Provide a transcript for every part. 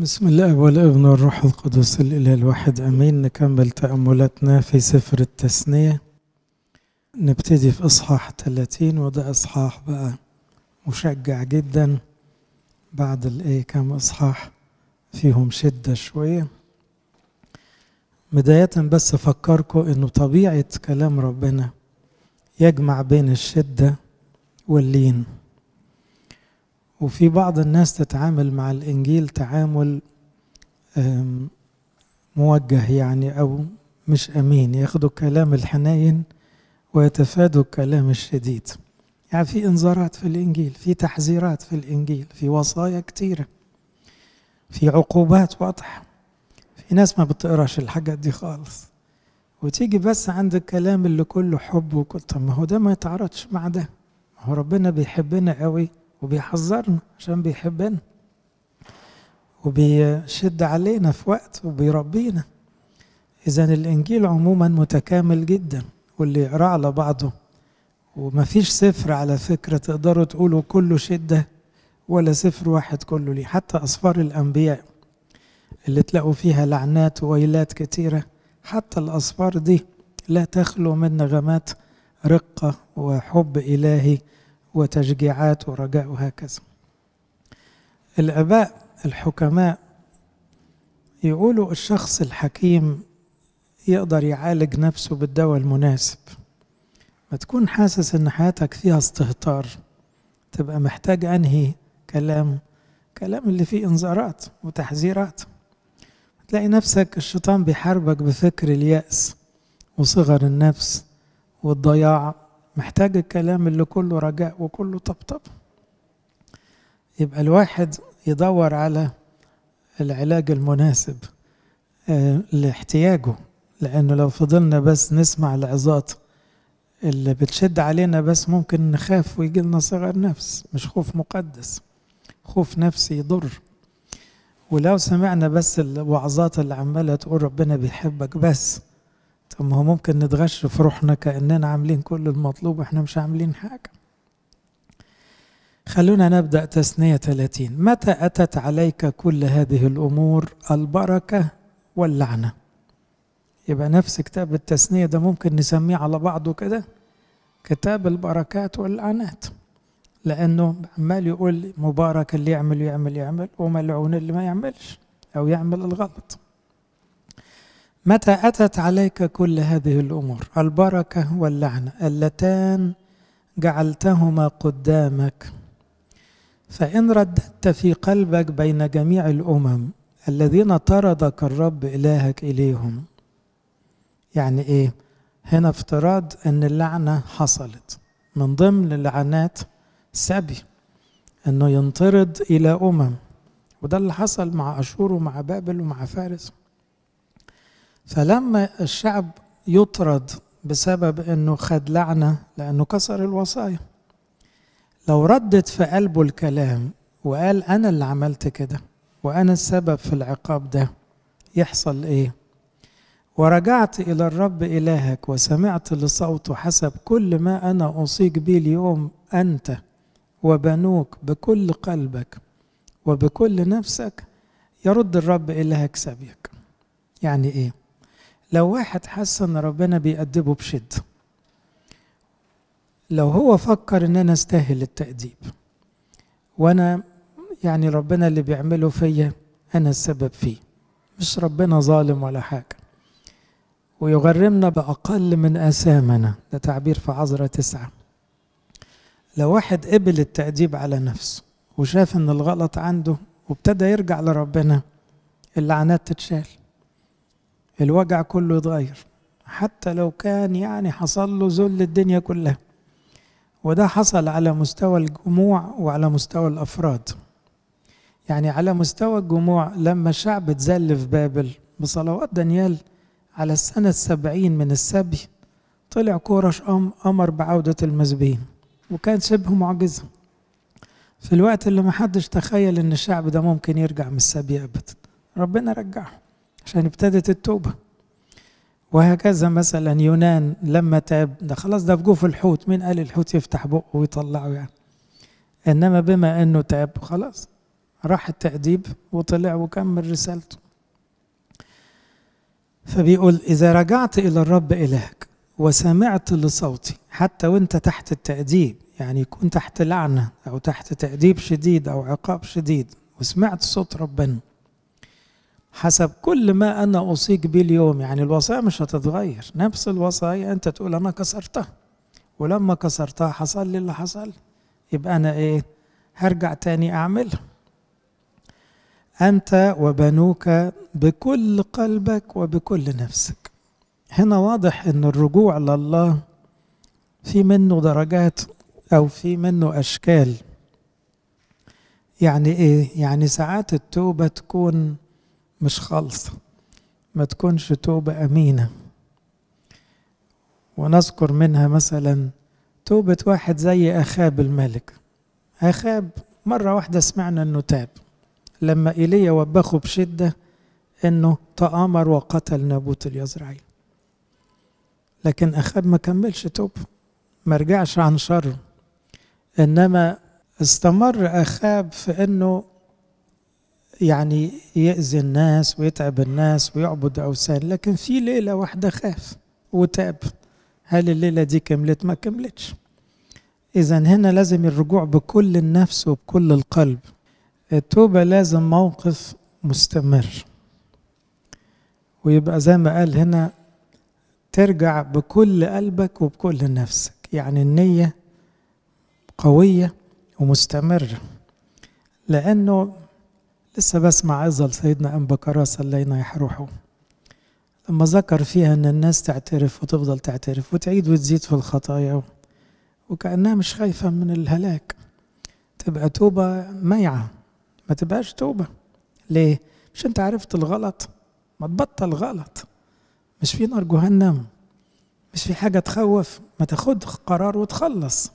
بسم الله والابن والروح القدس الاله الواحد امين نكمل تاملاتنا في سفر التثنيه نبتدي في اصحاح 30 وده اصحاح بقى مشجع جدا بعد الايه كام اصحاح فيهم شده شويه بدايه بس افكركم انه طبيعه كلام ربنا يجمع بين الشده واللين وفي بعض الناس تتعامل مع الإنجيل تعامل موجه يعني أو مش أمين ياخدوا الكلام الحنين ويتفادوا الكلام الشديد يعني في إنذارات في الإنجيل في تحذيرات في الإنجيل في وصايا كتيرة في عقوبات واضحة في ناس ما بتقراش الحاجات دي خالص وتيجي بس عند الكلام اللي كله حب وكل طب ما هو ده ما يتعارضش مع ده ما هو ربنا بيحبنا قوي وبيحذرنا عشان بيحبنا وبيشد علينا في وقت وبيربينا إذا الإنجيل عموما متكامل جدا واللي يقرأ على بعضه وما فيش سفر على فكرة تقدروا تقولوا كله شدة ولا سفر واحد كله ليه حتى أسفار الأنبياء اللي تلاقوا فيها لعنات وويلات كتيرة حتى الأسفار دي لا تخلو من نغمات رقة وحب إلهي وتشجيعات ورجاء وهكذا الآباء الحكماء يقولوا الشخص الحكيم يقدر يعالج نفسه بالدواء المناسب ما تكون حاسس ان حياتك فيها استهتار تبقى محتاج انهي كلام كلام اللي فيه انذارات وتحذيرات تلاقي نفسك الشيطان بيحاربك بفكر اليأس وصغر النفس والضياع محتاج الكلام اللي كله رجاء وكله طبطب يبقى الواحد يدور على العلاج المناسب آه، لاحتياجه لأنه لو فضلنا بس نسمع العظات اللي بتشد علينا بس ممكن نخاف ويجي لنا صغر نفس مش خوف مقدس خوف نفسي يضر ولو سمعنا بس الوعظات اللي عمالة تقول ربنا بيحبك بس طب ما هو ممكن نتغش في روحنا كأننا عاملين كل المطلوب واحنا مش عاملين حاجة خلونا نبدأ تثنية 30 متى أتت عليك كل هذه الأمور البركة واللعنة يبقى نفس كتاب التثنية ده ممكن نسميه على بعضه كده كتاب البركات واللعنات لأنه عمال يقول مبارك اللي يعمل يعمل يعمل وملعون اللي ما يعملش أو يعمل الغلط متى أتت عليك كل هذه الأمور البركة واللعنة اللتان جعلتهما قدامك فإن رددت في قلبك بين جميع الأمم الذين طردك الرب إلهك إليهم يعني إيه؟ هنا افتراض أن اللعنة حصلت من ضمن اللعنات سبي أنه ينطرد إلى أمم وده اللي حصل مع أشور ومع بابل ومع فارس فلما الشعب يطرد بسبب انه خد لعنه لانه كسر الوصايا لو ردت في قلبه الكلام وقال انا اللي عملت كده وانا السبب في العقاب ده يحصل ايه ورجعت الى الرب الهك وسمعت لصوته حسب كل ما انا اوصيك به اليوم انت وبنوك بكل قلبك وبكل نفسك يرد الرب الهك سبيك يعني ايه لو واحد حس ان ربنا بيأدبه بشده لو هو فكر ان انا استاهل التأديب وانا يعني ربنا اللي بيعمله فيا انا السبب فيه مش ربنا ظالم ولا حاجه ويغرمنا باقل من اثامنا ده تعبير في عذراء تسعه لو واحد قبل التأديب على نفسه وشاف ان الغلط عنده وابتدى يرجع لربنا اللعنات تتشال الوجع كله يتغير حتى لو كان يعني حصل له ذل الدنيا كلها وده حصل على مستوى الجموع وعلى مستوى الافراد يعني على مستوى الجموع لما الشعب اتذل في بابل بصلوات دانيال على السنة السبعين من السبي طلع كورش أم أمر بعودة المزبين وكان شبه معجزة في الوقت اللي محدش تخيل إن الشعب ده ممكن يرجع من السبي أبدا ربنا رجعه عشان ابتدت التوبة وهكذا مثلا يونان لما تاب ده خلاص ده في جوف الحوت مين قال الحوت يفتح بقه ويطلعه يعني انما بما انه تاب خلاص راح التأديب وطلع وكمل رسالته فبيقول إذا رجعت إلى الرب إلهك وسمعت لصوتي حتى وانت تحت التأديب يعني يكون تحت لعنة أو تحت تأديب شديد أو عقاب شديد وسمعت صوت ربنا حسب كل ما أنا أوصيك به اليوم يعني الوصايا مش هتتغير نفس الوصايا أنت تقول أنا كسرتها ولما كسرتها حصل لي اللي حصل يبقى أنا إيه هرجع تاني أعملها أنت وبنوك بكل قلبك وبكل نفسك هنا واضح أن الرجوع لله في منه درجات أو في منه أشكال يعني إيه؟ يعني ساعات التوبة تكون مش خالصة ما تكونش توبة أمينة ونذكر منها مثلا توبة واحد زي أخاب الملك أخاب مرة واحدة سمعنا أنه تاب لما إيليا وبخه بشدة أنه تآمر وقتل نابوت اليزرعي لكن أخاب ما كملش توبة ما رجعش عن شره إنما استمر أخاب في أنه يعني يأذي الناس ويتعب الناس ويعبد أوثان لكن في ليلة واحدة خاف وتاب هل الليلة دي كملت ما كملتش إذا هنا لازم الرجوع بكل النفس وبكل القلب التوبة لازم موقف مستمر ويبقى زي ما قال هنا ترجع بكل قلبك وبكل نفسك يعني النية قوية ومستمرة لأنه لسه بسمع أزل سيدنا أم بكرة سلينا يحروحه لما ذكر فيها أن الناس تعترف وتفضل تعترف وتعيد وتزيد في الخطايا وكأنها مش خايفة من الهلاك تبقى توبة ميعة ما تبقاش توبة ليه؟ مش أنت عرفت الغلط ما تبطل غلط مش في نار جهنم مش في حاجة تخوف ما تاخد قرار وتخلص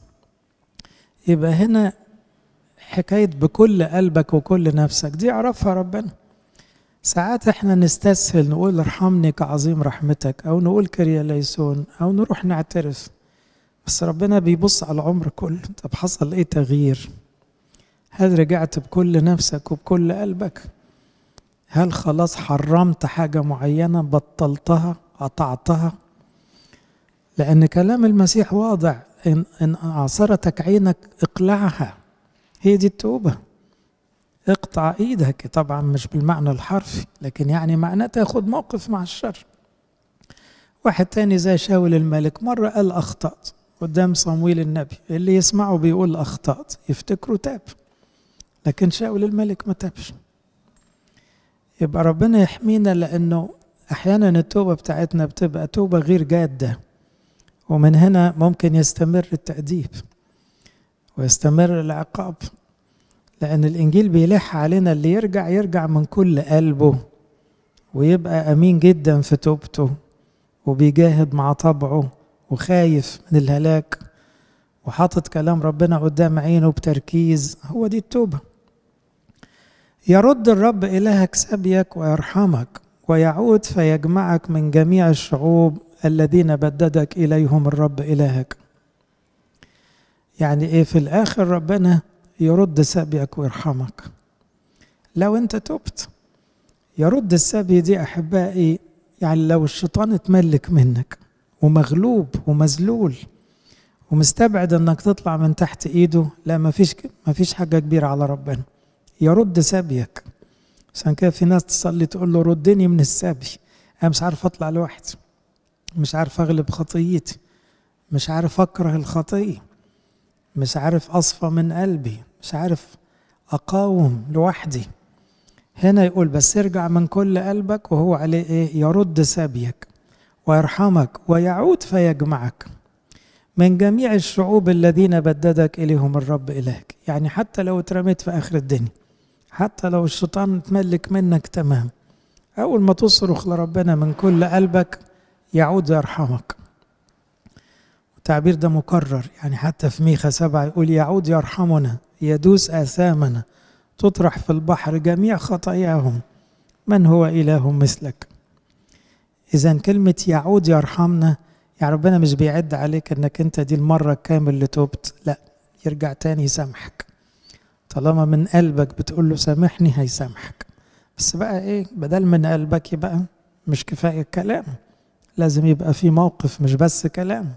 يبقى هنا حكاية بكل قلبك وكل نفسك دي عرفها ربنا ساعات احنا نستسهل نقول ارحمني كعظيم رحمتك او نقول كريا ليسون او نروح نعترف بس ربنا بيبص على العمر كله طب حصل ايه تغيير هل رجعت بكل نفسك وبكل قلبك هل خلاص حرمت حاجة معينة بطلتها قطعتها لأن كلام المسيح واضح إن, إن أعصرتك عينك اقلعها هي دي التوبة اقطع ايدك طبعا مش بالمعنى الحرفي لكن يعني معناتها خد موقف مع الشر واحد تاني زي شاول الملك مرة قال أخطأت قدام صمويل النبي اللي يسمعه بيقول أخطأت يفتكروا تاب لكن شاول الملك ما تابش يبقى ربنا يحمينا لأنه أحيانا التوبة بتاعتنا بتبقى توبة غير جادة ومن هنا ممكن يستمر التأديب ويستمر العقاب لأن الإنجيل بيلح علينا اللي يرجع يرجع من كل قلبه ويبقى أمين جدا في توبته وبيجاهد مع طبعه وخايف من الهلاك وحاطط كلام ربنا قدام عينه بتركيز هو دي التوبة يرد الرب إلهك سبيك ويرحمك ويعود فيجمعك من جميع الشعوب الذين بددك إليهم الرب إلهك يعني ايه في الاخر ربنا يرد سبيك ويرحمك لو انت تبت يرد السبي دي احبائي يعني لو الشيطان اتملك منك ومغلوب ومذلول ومستبعد انك تطلع من تحت ايده لا مفيش مفيش حاجه كبيره على ربنا يرد سبيك عشان كده في ناس تصلي تقول له ردني من السبي انا مش عارف اطلع لوحدي مش عارف اغلب خطيتي مش عارف اكره الخطيه مش عارف اصفى من قلبي مش عارف اقاوم لوحدي هنا يقول بس ارجع من كل قلبك وهو عليه ايه يرد سبيك ويرحمك ويعود فيجمعك من جميع الشعوب الذين بددك اليهم الرب الهك يعني حتى لو اترميت في اخر الدنيا حتى لو الشيطان اتملك منك تمام اول ما تصرخ لربنا من كل قلبك يعود يرحمك التعبير ده مكرر يعني حتى في ميخا سبعة يقول يعود يرحمنا يدوس آثامنا تطرح في البحر جميع خطاياهم من هو إله مثلك إذا كلمة يعود يرحمنا يعني ربنا مش بيعد عليك انك انت دي المرة الكامل اللي توبت لا يرجع تاني يسامحك طالما من قلبك بتقول له سامحني هيسامحك بس بقى ايه بدل من قلبك يبقى مش كفاية الكلام لازم يبقى في موقف مش بس كلام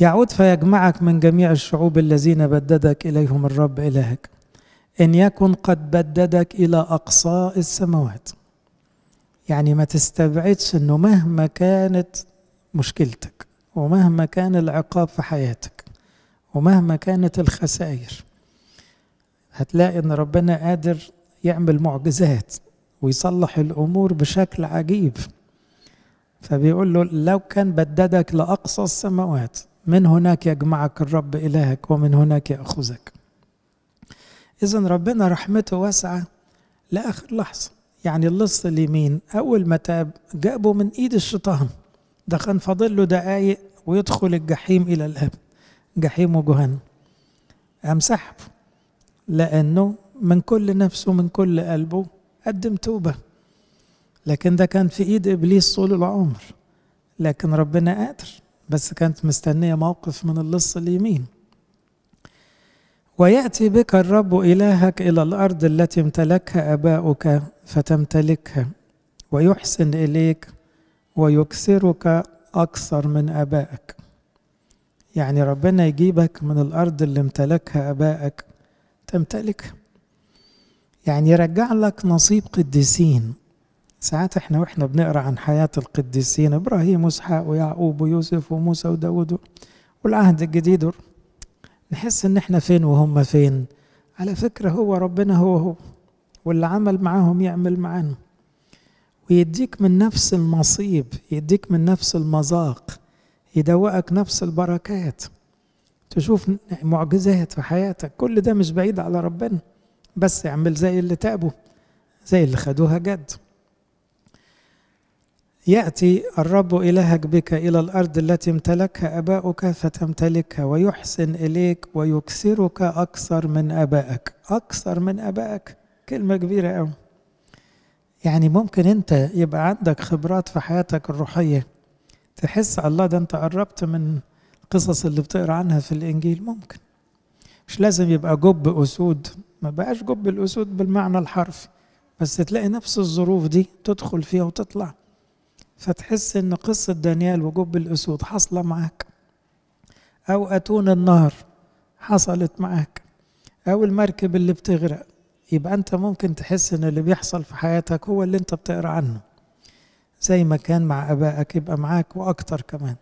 يعود فيجمعك من جميع الشعوب الذين بددك إليهم الرب إلهك إن يكن قد بددك إلى أقصاء السماوات يعني ما تستبعدش أنه مهما كانت مشكلتك ومهما كان العقاب في حياتك ومهما كانت الخسائر هتلاقي أن ربنا قادر يعمل معجزات ويصلح الأمور بشكل عجيب فبيقول له لو كان بددك لأقصى السماوات من هناك يجمعك الرب إلهك ومن هناك يأخذك إذا ربنا رحمته واسعة لآخر لحظة يعني اللص اليمين أول ما تاب جابه من إيد الشيطان ده كان فاضل له دقايق ويدخل الجحيم إلى الأبد جحيم وجهنم قام سحب لأنه من كل نفسه من كل قلبه قدم توبة لكن ده كان في إيد إبليس طول العمر لكن ربنا قادر بس كانت مستنية موقف من اللص اليمين ويأتي بك الرب إلهك إلى الأرض التي امتلكها أباؤك فتمتلكها ويحسن إليك ويكسرك أكثر من أبائك يعني ربنا يجيبك من الأرض اللي امتلكها أبائك تمتلكها يعني يرجع لك نصيب قديسين ساعات احنا واحنا بنقرا عن حياه القديسين ابراهيم واسحاق ويعقوب ويوسف وموسى وداود والعهد الجديد نحس ان احنا فين وهم فين على فكره هو ربنا هو هو واللي عمل معاهم يعمل معانا ويديك من نفس المصيب يديك من نفس المذاق يدوقك نفس البركات تشوف معجزات في حياتك كل ده مش بعيد على ربنا بس اعمل زي اللي تابوا زي اللي خدوها جد يأتي الرب إلهك بك إلى الأرض التي امتلكها أباؤك فتمتلكها ويحسن إليك ويكسرك أكثر من أبائك أكثر من أبائك كلمة كبيرة أوي يعني ممكن أنت يبقى عندك خبرات في حياتك الروحية تحس الله ده أنت قربت من القصص اللي بتقرأ عنها في الإنجيل ممكن مش لازم يبقى جب أسود ما بقاش جب الأسود بالمعنى الحرفي بس تلاقي نفس الظروف دي تدخل فيها وتطلع فتحس ان قصه دانيال وجب الاسود حاصله معاك او اتون النار حصلت معاك او المركب اللي بتغرق يبقى انت ممكن تحس ان اللي بيحصل في حياتك هو اللي انت بتقرا عنه زي ما كان مع ابائك يبقى معاك واكتر كمان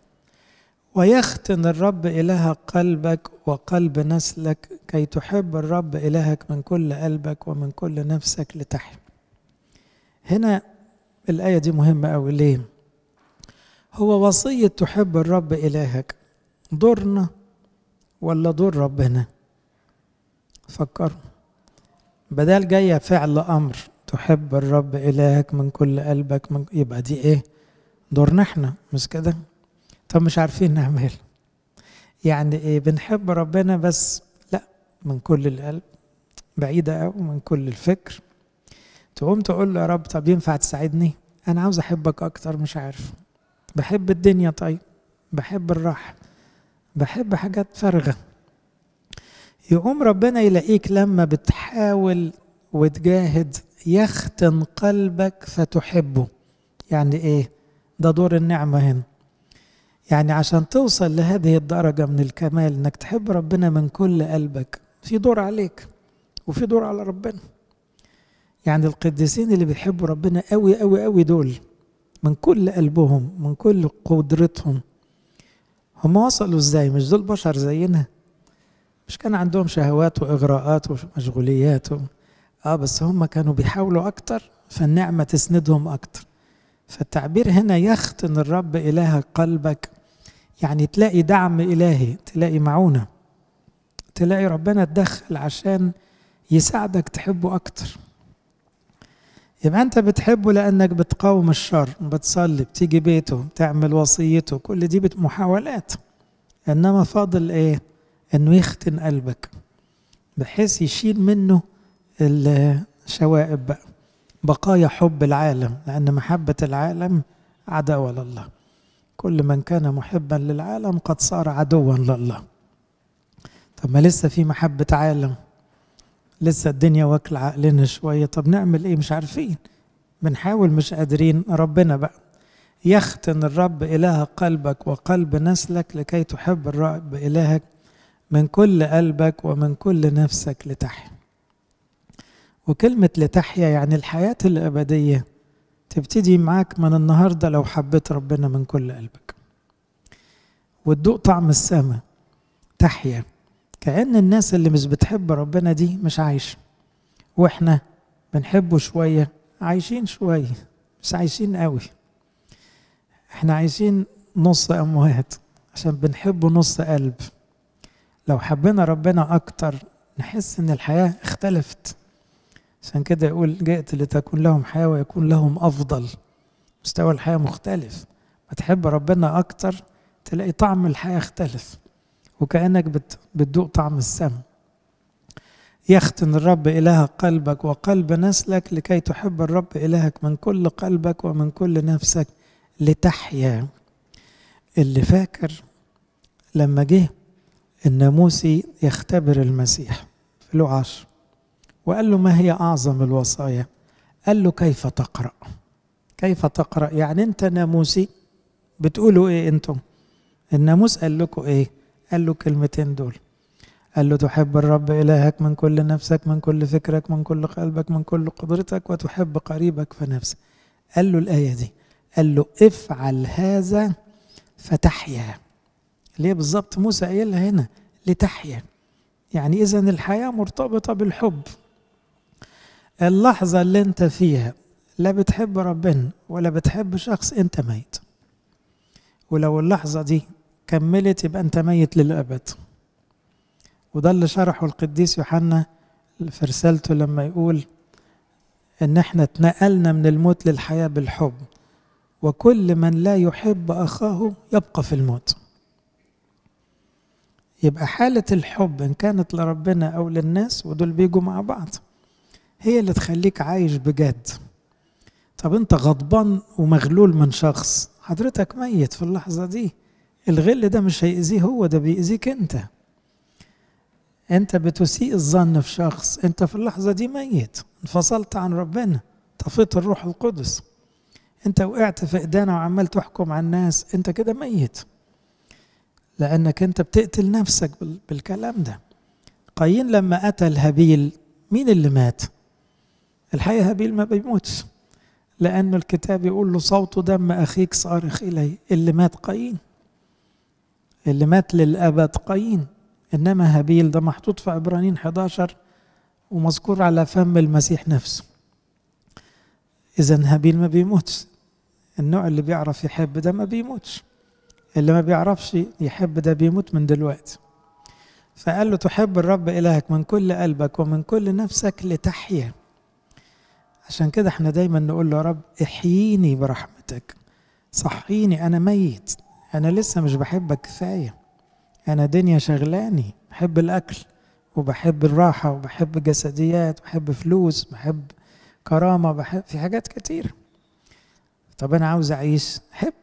ويختن الرب إله قلبك وقلب نسلك كي تحب الرب إلهك من كل قلبك ومن كل نفسك لتحيا هنا الآية دي مهمة أوي ليه؟ هو وصية تحب الرب إلهك ضرنا ولا ضر ربنا فكر بدل جاية فعل أمر تحب الرب إلهك من كل قلبك من يبقى دي إيه دورنا إحنا مش كده طب مش عارفين نعمل يعني إيه بنحب ربنا بس لا من كل القلب بعيدة أو من كل الفكر تقوم تقول له يا رب طب ينفع تساعدني أنا عاوز أحبك أكتر مش عارف بحب الدنيا طيب بحب الراحة بحب حاجات فارغة يقوم ربنا يلاقيك لما بتحاول وتجاهد يختن قلبك فتحبه يعني ايه ده دور النعمة هنا يعني عشان توصل لهذه الدرجة من الكمال انك تحب ربنا من كل قلبك في دور عليك وفي دور على ربنا يعني القديسين اللي بيحبوا ربنا قوي قوي قوي دول من كل قلبهم من كل قدرتهم هم وصلوا ازاي مش دول بشر زينا مش كان عندهم شهوات واغراءات ومشغوليات و... اه بس هم كانوا بيحاولوا اكتر فالنعمه تسندهم اكتر فالتعبير هنا يختن الرب اله قلبك يعني تلاقي دعم الهي تلاقي معونه تلاقي ربنا اتدخل عشان يساعدك تحبه اكتر يبقى انت بتحبه لانك بتقاوم الشر بتصلي بتيجي بيته بتعمل وصيته كل دي محاولات انما فاضل ايه انه يختن قلبك بحيث يشيل منه الشوائب بقى بقايا حب العالم لأن محبة العالم عداوة لله كل من كان محبا للعالم قد صار عدوا لله طب ما لسه في محبة عالم لسه الدنيا واكلة عقلنا شوية طب نعمل إيه مش عارفين بنحاول مش قادرين ربنا بقى يختن الرب إله قلبك وقلب نسلك لكي تحب الرب إلهك من كل قلبك ومن كل نفسك لتحيا وكلمة لتحيا يعني الحياة الأبدية تبتدي معاك من النهاردة لو حبيت ربنا من كل قلبك وتدوق طعم السماء تحيا كأن الناس اللي مش بتحب ربنا دي مش عايشة وإحنا بنحبه شوية عايشين شوية مش عايشين قوي إحنا عايشين نص أموات عشان بنحبه نص قلب لو حبينا ربنا أكتر نحس إن الحياة اختلفت عشان كده يقول جئت لتكون لهم حياة ويكون لهم أفضل مستوى الحياة مختلف ما تحب ربنا أكتر تلاقي طعم الحياة اختلف وكأنك بتدوق طعم السم يختن الرب إله قلبك وقلب نسلك لكي تحب الرب إلهك من كل قلبك ومن كل نفسك لتحيا اللي فاكر لما جه الناموسي يختبر المسيح في له عشر وقال له ما هي أعظم الوصايا قال له كيف تقرأ كيف تقرأ يعني أنت ناموسي بتقولوا إيه أنتم الناموس قال لكم إيه قال له كلمتين دول قال له تحب الرب إلهك من كل نفسك من كل فكرك من كل قلبك من كل قدرتك وتحب قريبك فنفسك قال له الآية دي قال له افعل هذا فتحيا ليه بالظبط موسى قايلها هنا لتحيا يعني إذا الحياة مرتبطة بالحب اللحظة اللي أنت فيها لا بتحب ربنا ولا بتحب شخص أنت ميت ولو اللحظة دي كملت يبقى أنت ميت للأبد وده اللي شرحه القديس يوحنا في رسالته لما يقول إن احنا اتنقلنا من الموت للحياة بالحب وكل من لا يحب أخاه يبقى في الموت يبقى حالة الحب إن كانت لربنا أو للناس ودول بيجوا مع بعض هي اللي تخليك عايش بجد طب أنت غضبان ومغلول من شخص حضرتك ميت في اللحظة دي الغل ده مش هيأذيه هو ده بيأذيك أنت أنت بتسيء الظن في شخص أنت في اللحظة دي ميت انفصلت عن ربنا طفيت الروح القدس أنت وقعت في إيدانا وعمال تحكم على الناس أنت كده ميت لأنك أنت بتقتل نفسك بالكلام ده قايين لما قتل هابيل مين اللي مات؟ الحقيقة هابيل ما بيموتش لأنه الكتاب يقول له صوت دم أخيك صارخ إلي اللي مات قايين اللي مات للأبد قايين إنما هابيل ده محطوط في عبرانين 11 ومذكور على فم المسيح نفسه إذا هابيل ما بيموتش النوع اللي بيعرف يحب ده ما بيموتش اللي ما بيعرفش يحب ده بيموت من دلوقتي فقال له تحب الرب إلهك من كل قلبك ومن كل نفسك لتحيا عشان كده احنا دايما نقول له يا رب احييني برحمتك صحيني أنا ميت أنا لسه مش بحبك كفاية أنا دنيا شغلاني بحب الأكل وبحب الراحة وبحب جسديات بحب فلوس بحب كرامة بحب في حاجات كتير طب أنا عاوز أعيش حب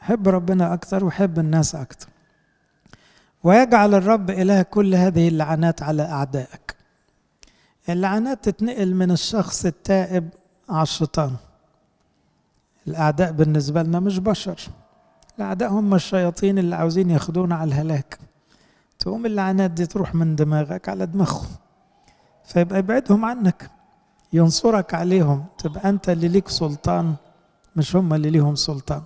حب ربنا أكتر وحب الناس أكتر ويجعل الرب إله كل هذه اللعنات على أعدائك اللعنات تتنقل من الشخص التائب على الشيطان الأعداء بالنسبة لنا مش بشر الأعداء هم الشياطين اللي عاوزين ياخدونا على الهلاك تقوم اللعنات دي تروح من دماغك على دماغهم فيبقى يبعدهم عنك ينصرك عليهم تبقى أنت اللي ليك سلطان مش هم اللي ليهم سلطان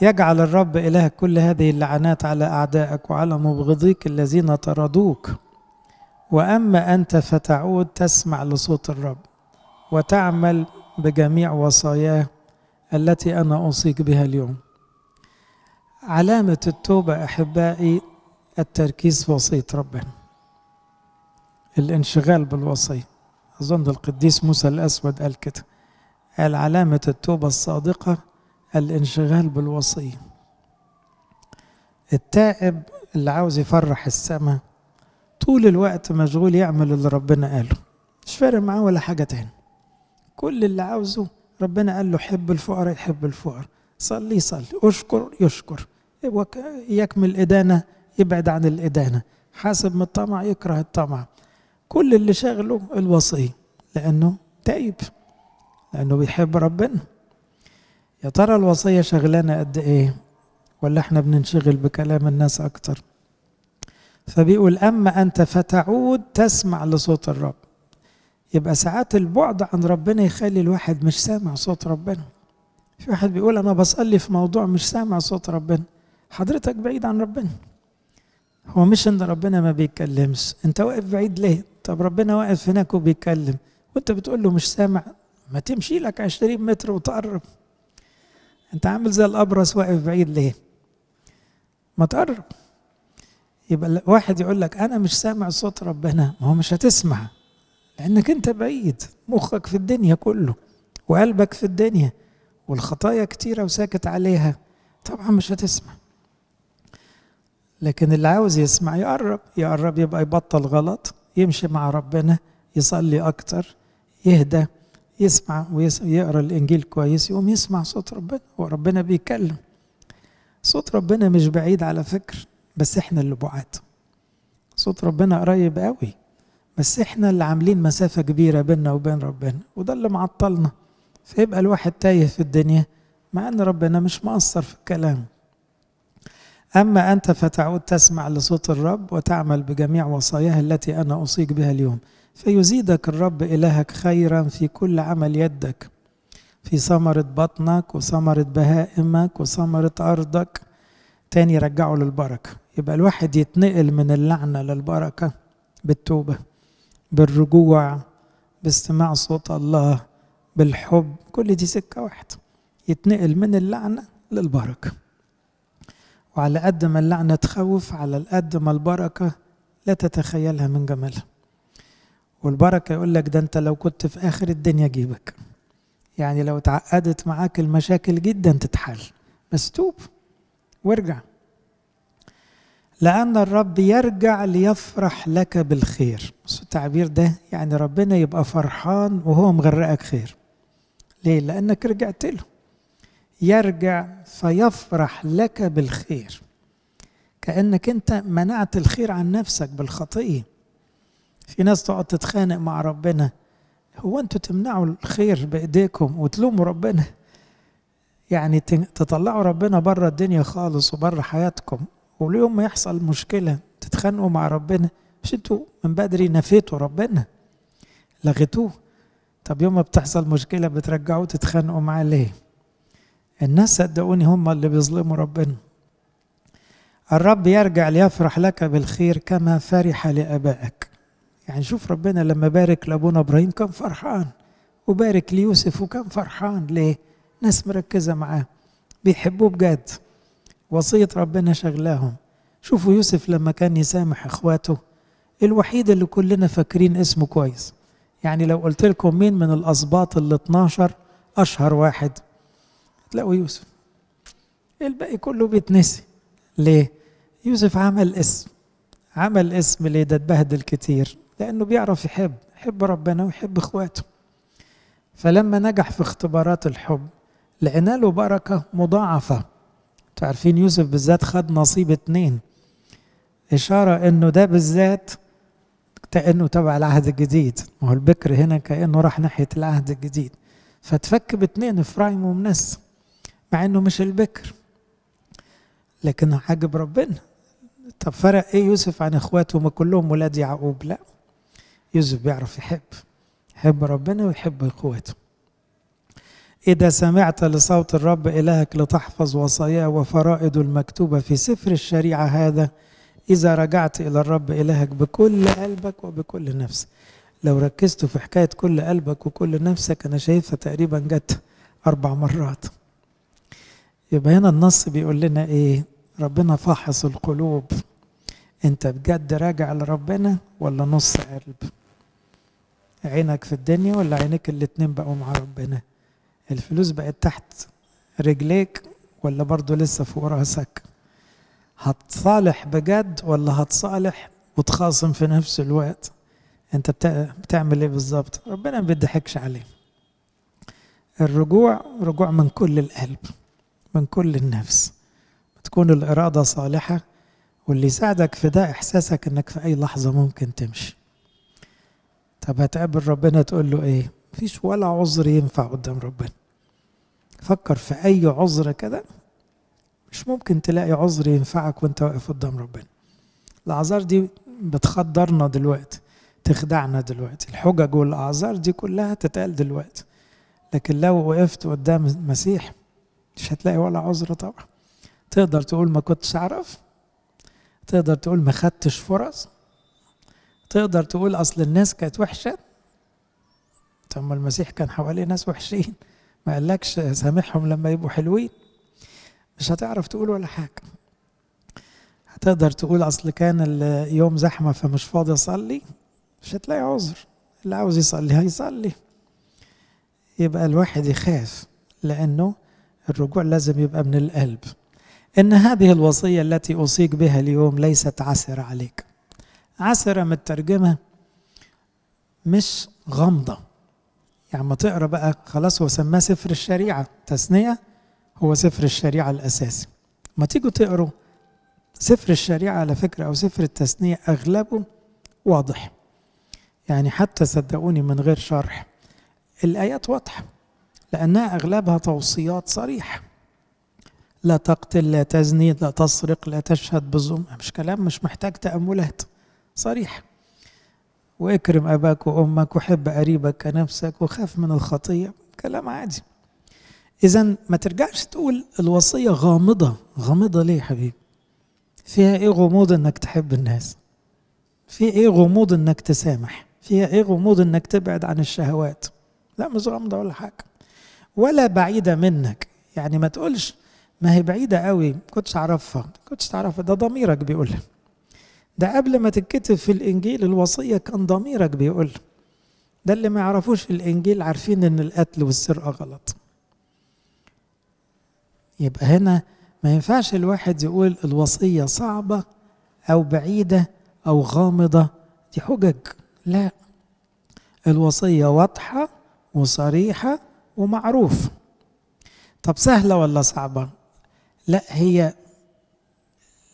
يجعل الرب إله كل هذه اللعنات على أعدائك وعلى مبغضيك الذين طردوك وأما أنت فتعود تسمع لصوت الرب وتعمل بجميع وصاياه التي أنا أوصيك بها اليوم علامة التوبة أحبائي التركيز في وصية ربنا الانشغال بالوصية أظن القديس موسى الأسود قال كده قال علامة التوبة الصادقة الانشغال بالوصية التائب اللي عاوز يفرح السماء طول الوقت مشغول يعمل اللي ربنا قاله مش فارق معاه ولا حاجة تاني كل اللي عاوزه ربنا قال له حب الفقراء يحب الفقراء صلي صلي اشكر يشكر يكمل إدانة يبعد عن الإدانة حاسب من الطمع يكره الطمع كل اللي شغله الوصية لأنه تايب لأنه بيحب ربنا يا ترى الوصية شغلانة قد إيه ولا احنا بننشغل بكلام الناس أكتر فبيقول أما أنت فتعود تسمع لصوت الرب يبقى ساعات البعد عن ربنا يخلي الواحد مش سامع صوت ربنا في واحد بيقول انا بصلي في موضوع مش سامع صوت ربنا حضرتك بعيد عن ربنا هو مش ان ربنا ما بيتكلمش انت واقف بعيد ليه طب ربنا واقف هناك وبيتكلم وانت بتقول له مش سامع ما تمشي لك 20 متر وتقرب انت عامل زي الابرص واقف بعيد ليه ما تقرب يبقى واحد يقول لك انا مش سامع صوت ربنا ما هو مش هتسمع لأنك أنت بعيد مخك في الدنيا كله وقلبك في الدنيا والخطايا كتيرة وساكت عليها طبعا مش هتسمع لكن اللي عاوز يسمع يقرب يقرب يبقى يبطل غلط يمشي مع ربنا يصلي أكتر يهدى يسمع ويقرا الإنجيل كويس يقوم يسمع صوت ربنا وربنا بيتكلم صوت ربنا مش بعيد على فكر بس احنا اللي بعاد صوت ربنا قريب قوي بس احنا اللي عاملين مسافة كبيرة بيننا وبين ربنا وده اللي معطلنا فيبقى الواحد تايه في الدنيا مع ان ربنا مش مقصر في الكلام أما أنت فتعود تسمع لصوت الرب وتعمل بجميع وصاياه التي أنا أوصيك بها اليوم فيزيدك الرب إلهك خيرا في كل عمل يدك في ثمرة بطنك وثمرة بهائمك وثمرة أرضك تاني رجعه للبركة يبقى الواحد يتنقل من اللعنة للبركة بالتوبة بالرجوع باستماع صوت الله بالحب كل دي سكة واحدة يتنقل من اللعنة للبركة وعلى قد ما اللعنة تخوف على قد ما البركة لا تتخيلها من جمالها والبركة يقول لك ده انت لو كنت في آخر الدنيا جيبك يعني لو اتعقدت معاك المشاكل جدا تتحل بس توب وارجع لأن الرب يرجع ليفرح لك بالخير التعبير ده يعني ربنا يبقى فرحان وهو مغرقك خير ليه؟ لأنك رجعت له يرجع فيفرح لك بالخير كأنك أنت منعت الخير عن نفسك بالخطية في ناس تقعد تتخانق مع ربنا هو أنتوا تمنعوا الخير بإيديكم وتلوموا ربنا يعني تطلعوا ربنا بره الدنيا خالص وبره حياتكم واليوم ما يحصل مشكله تتخانقوا مع ربنا مش انتوا من بدري نفيتوا ربنا لغيتوه طب يوم ما بتحصل مشكله بترجعوه تتخانقوا معاه ليه الناس صدقوني هم اللي بيظلموا ربنا الرب يرجع ليفرح لك بالخير كما فرح لابائك يعني شوف ربنا لما بارك لابونا ابراهيم كان فرحان وبارك ليوسف وكان فرحان ليه ناس مركزه معاه بيحبوه بجد وصية ربنا شغلاهم شوفوا يوسف لما كان يسامح إخواته الوحيد اللي كلنا فاكرين اسمه كويس يعني لو قلت لكم مين من الأسباط ال 12 أشهر واحد هتلاقوا يوسف الباقي كله بيتنسي ليه؟ يوسف عمل اسم عمل اسم ليه ده اتبهدل كتير لأنه بيعرف يحب يحب ربنا ويحب إخواته فلما نجح في اختبارات الحب لقينا له بركة مضاعفة عارفين يوسف بالذات خد نصيب اتنين إشارة إنه ده بالذات كأنه تبع العهد الجديد ما هو البكر هنا كأنه راح ناحية العهد الجديد فتفك باتنين إفرايم ومنس مع إنه مش البكر لكن عجب ربنا طب فرق إيه يوسف عن إخواته ما كلهم ولاد يعقوب لا يوسف بيعرف يحب يحب ربنا ويحب إخواته إذا سمعت لصوت الرب إلهك لتحفظ وصاياه وفرائده المكتوبة في سفر الشريعة هذا إذا رجعت إلى الرب إلهك بكل قلبك وبكل نفسك لو ركزت في حكاية كل قلبك وكل نفسك أنا شايفها تقريبا جت أربع مرات يبقى هنا النص بيقول لنا إيه ربنا فحص القلوب أنت بجد راجع لربنا ولا نص قلب عينك في الدنيا ولا عينك الاتنين بقوا مع ربنا الفلوس بقت تحت رجليك ولا برضه لسه فوق راسك هتصالح بجد ولا هتصالح وتخاصم في نفس الوقت انت بتعمل ايه بالظبط ربنا ما بيضحكش عليه الرجوع رجوع من كل القلب من كل النفس تكون الإرادة صالحة واللي يساعدك في ده إحساسك إنك في أي لحظة ممكن تمشي طب هتقابل ربنا تقول له إيه مفيش ولا عذر ينفع قدام ربنا فكر في أي عذر كده مش ممكن تلاقي عذر ينفعك وانت واقف قدام ربنا الأعذار دي بتخدرنا دلوقتي تخدعنا دلوقتي الحجج والأعذار دي كلها تتقال دلوقتي لكن لو وقفت قدام المسيح مش هتلاقي ولا عذر طبعا تقدر تقول ما كنتش أعرف تقدر تقول ما خدتش فرص تقدر تقول أصل الناس كانت وحشة ثم المسيح كان حواليه ناس وحشين ما قالكش سامحهم لما يبقوا حلوين مش هتعرف تقول ولا حاجة هتقدر تقول أصل كان اليوم زحمة فمش فاضي أصلي مش هتلاقي عذر اللي عاوز يصلي هيصلي يبقى الواحد يخاف لأنه الرجوع لازم يبقى من القلب إن هذه الوصية التي أوصيك بها اليوم ليست عسرة عليك عسرة مترجمة مش غامضة يعني ما تقرا بقى خلاص هو سماه سفر الشريعه تثنيه هو سفر الشريعه الاساسي ما تيجوا تقروا سفر الشريعه على فكره او سفر التثنيه اغلبه واضح يعني حتى صدقوني من غير شرح الايات واضحه لانها اغلبها توصيات صريحه لا تقتل لا تزني لا تسرق لا تشهد بالظلم مش كلام مش محتاج تاملات صريحه واكرم أباك وأمك وحب قريبك كنفسك وخاف من الخطية كلام عادي إذا ما ترجعش تقول الوصية غامضة غامضة ليه يا حبيبي فيها إيه غموض إنك تحب الناس في إيه غموض إنك تسامح فيها إيه غموض إنك تبعد عن الشهوات لا مش غامضة ولا حاجة ولا بعيدة منك يعني ما تقولش ما هي بعيدة قوي كنتش أعرفها كنتش تعرفها ده ضميرك بيقولها ده قبل ما تتكتب في الانجيل الوصيه كان ضميرك بيقول ده اللي ما يعرفوش الانجيل عارفين ان القتل والسرقه غلط يبقى هنا ما ينفعش الواحد يقول الوصيه صعبه او بعيده او غامضه دي حجج لا الوصيه واضحه وصريحه ومعروف طب سهله ولا صعبه لا هي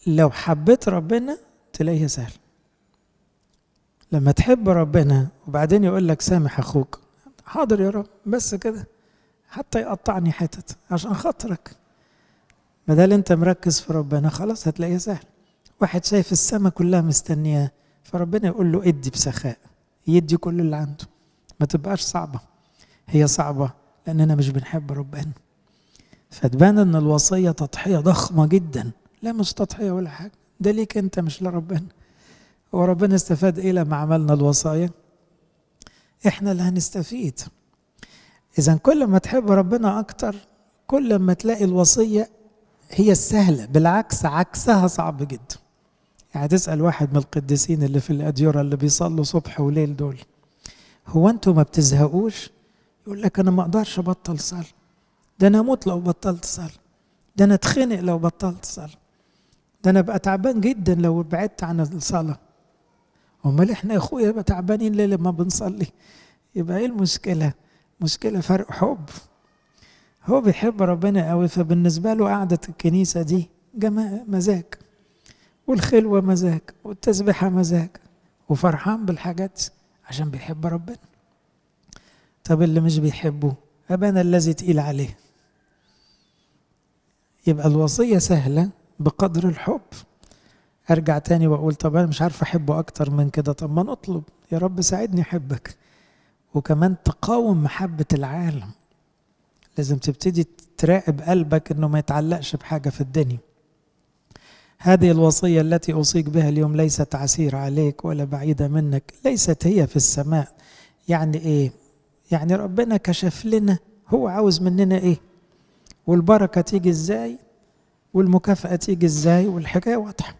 لو حبيت ربنا تلاقيها سهل لما تحب ربنا وبعدين يقول لك سامح اخوك حاضر يا رب بس كده حتى يقطعني حتت عشان خاطرك ما دام انت مركز في ربنا خلاص هتلاقيها سهل واحد شايف السماء كلها مستنياه فربنا يقول له ادي بسخاء يدي كل اللي عنده ما تبقاش صعبه هي صعبه لاننا مش بنحب ربنا فتبان ان الوصيه تضحيه ضخمه جدا لا مش تضحيه ولا حاجه ده ليك انت مش لربنا هو ربنا استفاد ايه لما عملنا الوصايا احنا اللي هنستفيد اذا كل ما تحب ربنا اكتر كل ما تلاقي الوصيه هي السهله بالعكس عكسها صعب جدا يعني تسال واحد من القديسين اللي في الاديوره اللي بيصلوا صبح وليل دول هو انتوا ما بتزهقوش يقول لك انا ما اقدرش ابطل صلاه ده انا اموت لو بطلت صلاه ده انا اتخنق لو بطلت صلاه ده انا بقى تعبان جدا لو بعدت عن الصلاه امال احنا يا اخويا بقى تعبانين ليه لما بنصلي يبقى ايه المشكله مشكله فرق حب هو بيحب ربنا قوي فبالنسبه له قعده الكنيسه دي جماعه مزاج والخلوه مزاج والتسبيحه مزاج وفرحان بالحاجات عشان بيحب ربنا طب اللي مش بيحبه أبانا الذي تقيل عليه يبقى الوصية سهلة بقدر الحب ارجع تاني واقول طب انا مش عارف احبه اكتر من كده طب ما نطلب يا رب ساعدني احبك وكمان تقاوم محبه العالم لازم تبتدي تراقب قلبك انه ما يتعلقش بحاجه في الدنيا هذه الوصيه التي اوصيك بها اليوم ليست عسيره عليك ولا بعيده منك ليست هي في السماء يعني ايه يعني ربنا كشف لنا هو عاوز مننا ايه والبركه تيجي ازاي والمكافأة تيجي ازاي والحكاية واضحة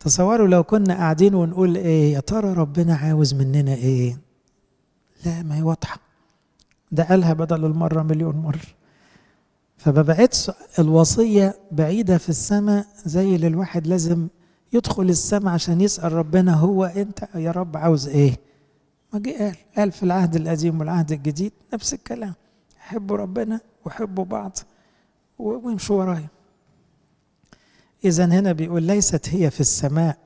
تصوروا لو كنا قاعدين ونقول ايه يا ترى ربنا عاوز مننا ايه لا ما هي واضحة ده قالها بدل المرة مليون مرة فما بقتش الوصية بعيدة في السماء زي اللي الواحد لازم يدخل السماء عشان يسأل ربنا هو أنت يا رب عاوز إيه؟ ما جه قال قال في العهد القديم والعهد الجديد نفس الكلام حبوا ربنا وحبوا بعض وامشوا ورايا إذا هنا بيقول ليست هي في السماء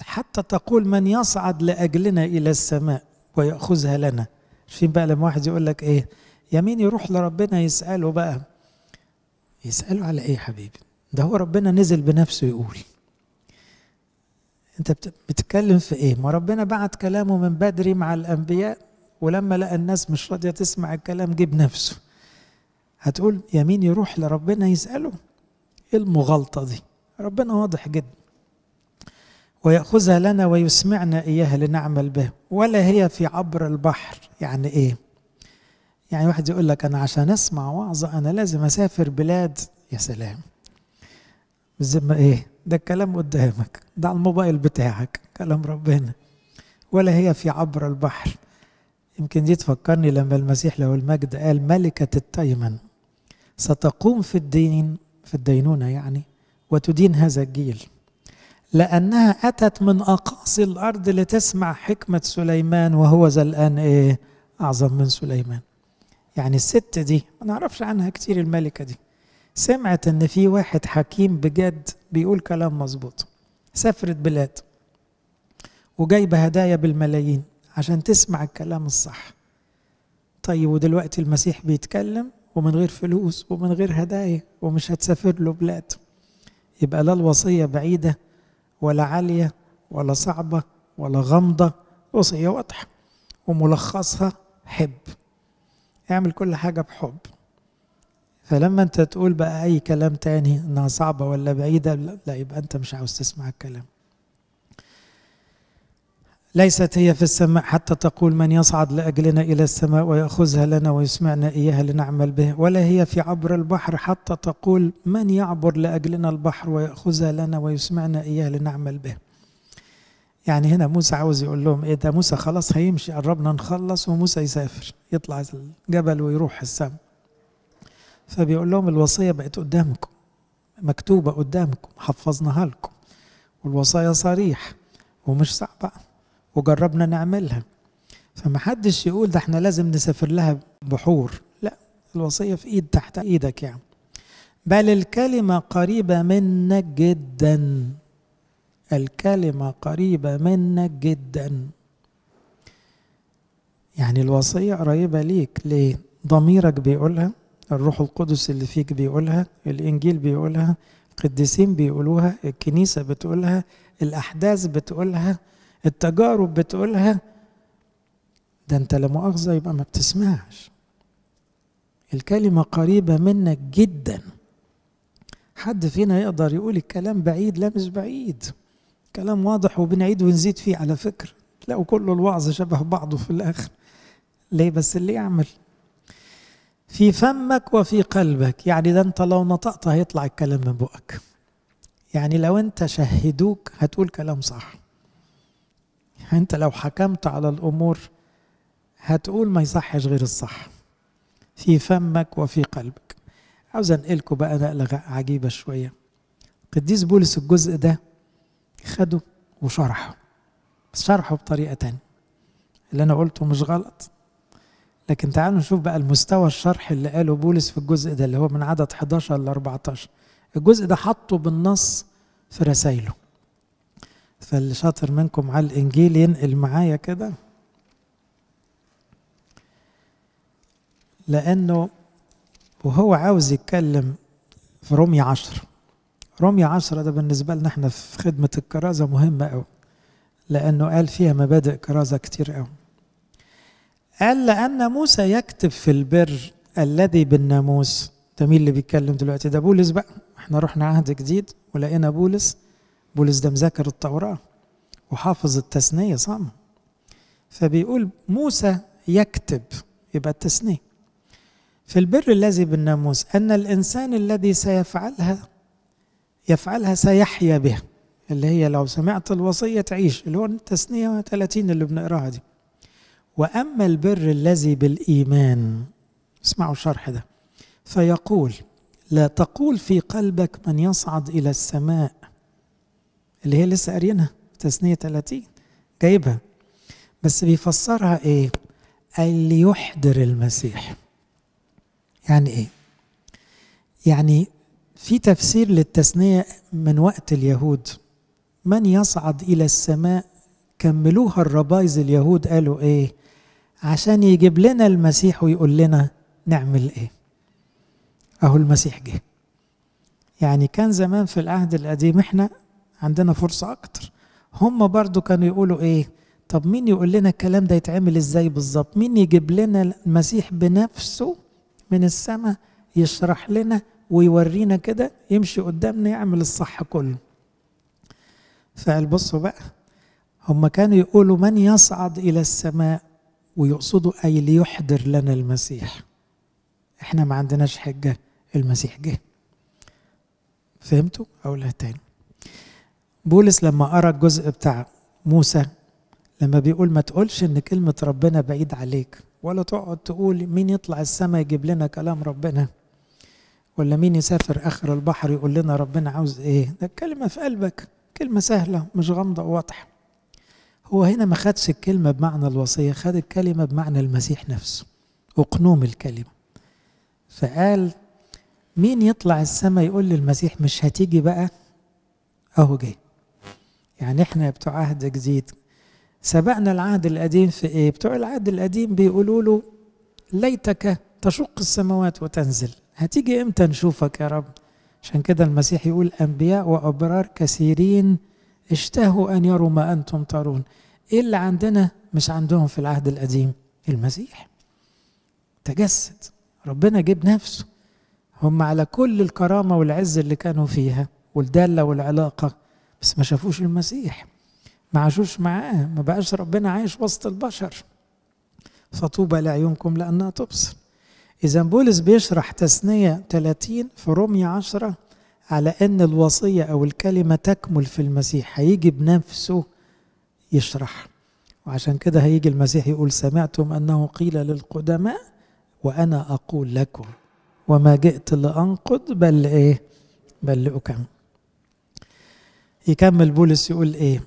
حتى تقول من يصعد لأجلنا إلى السماء ويأخذها لنا عارفين بقى لما واحد يقول لك إيه يمين يروح لربنا يسأله بقى يسأله على إيه يا حبيبي ده هو ربنا نزل بنفسه يقول أنت بتتكلم في إيه ما ربنا بعت كلامه من بدري مع الأنبياء ولما لقى الناس مش راضية تسمع الكلام جيب نفسه هتقول يمين يروح لربنا يسأله المغالطة دي ربنا واضح جدا ويأخذها لنا ويسمعنا إياها لنعمل بها ولا هي في عبر البحر يعني إيه يعني واحد يقول لك أنا عشان أسمع وعظة أنا لازم أسافر بلاد يا سلام بالذمة إيه ده الكلام قدامك ده على الموبايل بتاعك كلام ربنا ولا هي في عبر البحر يمكن دي تفكرني لما المسيح له المجد قال ملكة التيمن ستقوم في الدين في الدينونة يعني وتدين هذا الجيل لأنها أتت من أقاصي الأرض لتسمع حكمة سليمان وهو ذا الآن إيه أعظم من سليمان يعني الست دي ما نعرفش عنها كتير الملكة دي سمعت إن في واحد حكيم بجد بيقول كلام مظبوط سافرت بلاد وجايبة هدايا بالملايين عشان تسمع الكلام الصح طيب ودلوقتي المسيح بيتكلم ومن غير فلوس ومن غير هدايا ومش هتسافر له بلاد يبقى لا الوصية بعيدة ولا عالية ولا صعبة ولا غامضة وصية واضحة وملخصها حب اعمل كل حاجة بحب فلما انت تقول بقى اي كلام تاني انها صعبة ولا بعيدة لا يبقى انت مش عاوز تسمع الكلام ليست هي في السماء حتى تقول من يصعد لاجلنا الى السماء وياخذها لنا ويسمعنا اياها لنعمل به ولا هي في عبر البحر حتى تقول من يعبر لاجلنا البحر وياخذها لنا ويسمعنا اياها لنعمل به يعني هنا موسى عاوز يقول لهم ايه ده موسى خلاص هيمشي قربنا نخلص وموسى يسافر يطلع الجبل ويروح السماء فبيقول لهم الوصيه بقت قدامكم مكتوبه قدامكم حفظناها لكم والوصايا صريح ومش صعبه وجربنا نعملها فمحدش يقول ده احنا لازم نسافر لها بحور لا الوصية في ايد تحت ايدك يعني بل الكلمة قريبة منك جدا الكلمة قريبة منك جدا يعني الوصية قريبة ليك ليه؟ ضميرك بيقولها الروح القدس اللي فيك بيقولها الإنجيل بيقولها القديسين بيقولوها الكنيسة بتقولها الأحداث بتقولها التجارب بتقولها ده انت لا مؤاخذه يبقى ما بتسمعش الكلمه قريبه منك جدا حد فينا يقدر يقول الكلام بعيد لا مش بعيد كلام واضح وبنعيد ونزيد فيه على فكره تلاقوا كل الوعظ شبه بعضه في الاخر ليه بس اللي يعمل في فمك وفي قلبك يعني ده انت لو نطقت هيطلع الكلام من بقك يعني لو انت شهدوك هتقول كلام صح انت لو حكمت على الامور هتقول ما يصحش غير الصح في فمك وفي قلبك عاوز انقلكم بقى نقله عجيبه شويه قديس بولس الجزء ده خده وشرحه بس شرحه بطريقه تانية اللي انا قلته مش غلط لكن تعالوا نشوف بقى المستوى الشرح اللي قاله بولس في الجزء ده اللي هو من عدد 11 ل 14 الجزء ده حطه بالنص في رسايله فاللي شاطر منكم على الإنجيل ينقل معايا كده لأنه وهو عاوز يتكلم في رومية عشر رومية عشر ده بالنسبة لنا احنا في خدمة الكرازة مهمة أوي لأنه قال فيها مبادئ كرازة كتير أوي قال لأن موسى يكتب في البر الذي بالناموس ده مين اللي بيتكلم دلوقتي ده بولس بقى احنا رحنا عهد جديد ولقينا بولس بولس ده مذاكر التوراة وحافظ التثنية صم فبيقول موسى يكتب يبقى التثنية في البر الذي بالناموس أن الإنسان الذي سيفعلها يفعلها سيحيا بها اللي هي لو سمعت الوصية تعيش اللي هو التثنية 30 اللي بنقراها دي وأما البر الذي بالإيمان اسمعوا الشرح ده فيقول لا تقول في قلبك من يصعد إلى السماء اللي هي لسه قارينها تثنية 30 جايبها بس بيفسرها ايه اللي يحضر المسيح يعني ايه يعني في تفسير للتثنية من وقت اليهود من يصعد إلى السماء كملوها الربايز اليهود قالوا إيه عشان يجيب لنا المسيح ويقول لنا نعمل إيه أهو المسيح جه يعني كان زمان في العهد القديم إحنا عندنا فرصة أكتر هم برضو كانوا يقولوا ايه طب مين يقول لنا الكلام ده يتعمل ازاي بالظبط مين يجيب لنا المسيح بنفسه من السماء يشرح لنا ويورينا كده يمشي قدامنا يعمل الصح كله فقال بصوا بقى هم كانوا يقولوا من يصعد الى السماء ويقصدوا اي ليحضر لنا المسيح احنا ما عندناش حجه المسيح جه فهمتوا اقولها تاني بولس لما قرا الجزء بتاع موسى لما بيقول ما تقولش ان كلمه ربنا بعيد عليك ولا تقعد تقول مين يطلع السماء يجيب لنا كلام ربنا ولا مين يسافر اخر البحر يقول لنا ربنا عاوز ايه ده الكلمه في قلبك كلمه سهله مش غامضه وواضحه هو هنا ما خدش الكلمه بمعنى الوصيه خد الكلمه بمعنى المسيح نفسه اقنوم الكلمه فقال مين يطلع السماء يقول للمسيح مش هتيجي بقى اهو جاي يعني احنا بتوع عهد جديد سبقنا العهد القديم في ايه بتوع العهد القديم بيقولوا له ليتك تشق السماوات وتنزل هتيجي امتى نشوفك يا رب عشان كده المسيح يقول انبياء وابرار كثيرين اشتهوا ان يروا ما انتم ترون ايه اللي عندنا مش عندهم في العهد القديم المسيح تجسد ربنا جاب نفسه هم على كل الكرامة والعز اللي كانوا فيها والدالة والعلاقة بس ما شافوش المسيح ما عاشوش معاه ما بقاش ربنا عايش وسط البشر فطوبى لعيونكم لأنها تبصر إذا بولس بيشرح تثنية 30 في رومية 10 على أن الوصية أو الكلمة تكمل في المسيح هيجي بنفسه يشرح وعشان كده هيجي المسيح يقول سمعتم أنه قيل للقدماء وأنا أقول لكم وما جئت لأنقض بل إيه بل لأكمل يكمل بولس يقول ايه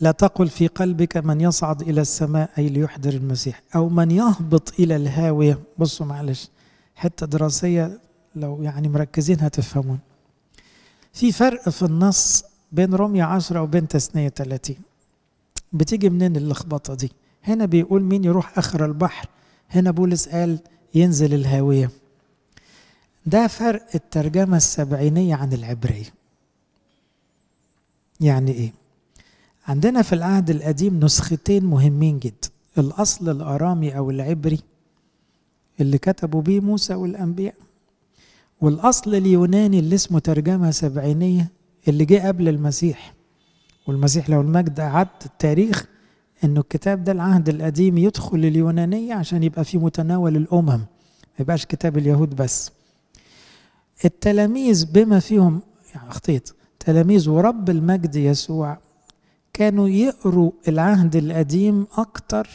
لا تقل في قلبك من يصعد الى السماء اي ليحضر المسيح او من يهبط الى الهاويه بصوا معلش حته دراسيه لو يعني مركزين هتفهمون في فرق في النص بين رمية عشرة وبين تسنية 30 بتيجي منين اللخبطة دي هنا بيقول مين يروح آخر البحر هنا بولس قال ينزل الهاوية ده فرق الترجمة السبعينية عن العبرية يعني ايه عندنا في العهد القديم نسختين مهمين جدا الاصل الارامي او العبري اللي كتبوا بيه موسى والانبياء والاصل اليوناني اللي اسمه ترجمه سبعينيه اللي جه قبل المسيح والمسيح لو المجد عد التاريخ ان الكتاب ده العهد القديم يدخل اليونانيه عشان يبقى في متناول الامم ما يبقاش كتاب اليهود بس التلاميذ بما فيهم يعني اخطيت تلاميذه ورب المجد يسوع كانوا يقروا العهد القديم أكتر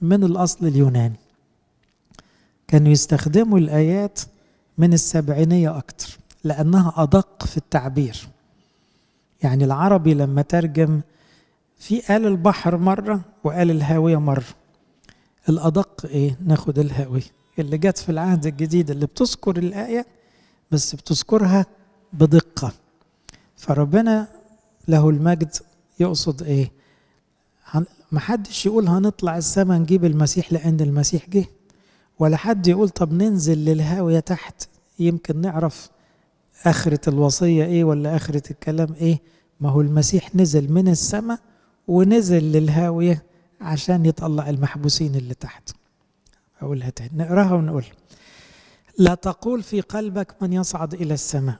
من الأصل اليوناني كانوا يستخدموا الآيات من السبعينية أكتر لأنها أدق في التعبير يعني العربي لما ترجم في قال البحر مرة وقال الهاوية مرة الأدق إيه؟ ناخد الهاوية اللي جت في العهد الجديد اللي بتذكر الآية بس بتذكرها بدقة فربنا له المجد يقصد ايه ما حدش يقول هنطلع السماء نجيب المسيح لان المسيح جه ولا حد يقول طب ننزل للهاوية تحت يمكن نعرف آخرة الوصية إيه ولا آخرة الكلام إيه ما هو المسيح نزل من السماء ونزل للهاوية عشان يطلع المحبوسين اللي تحت أقولها تاني نقراها ونقول لا تقول في قلبك من يصعد إلى السماء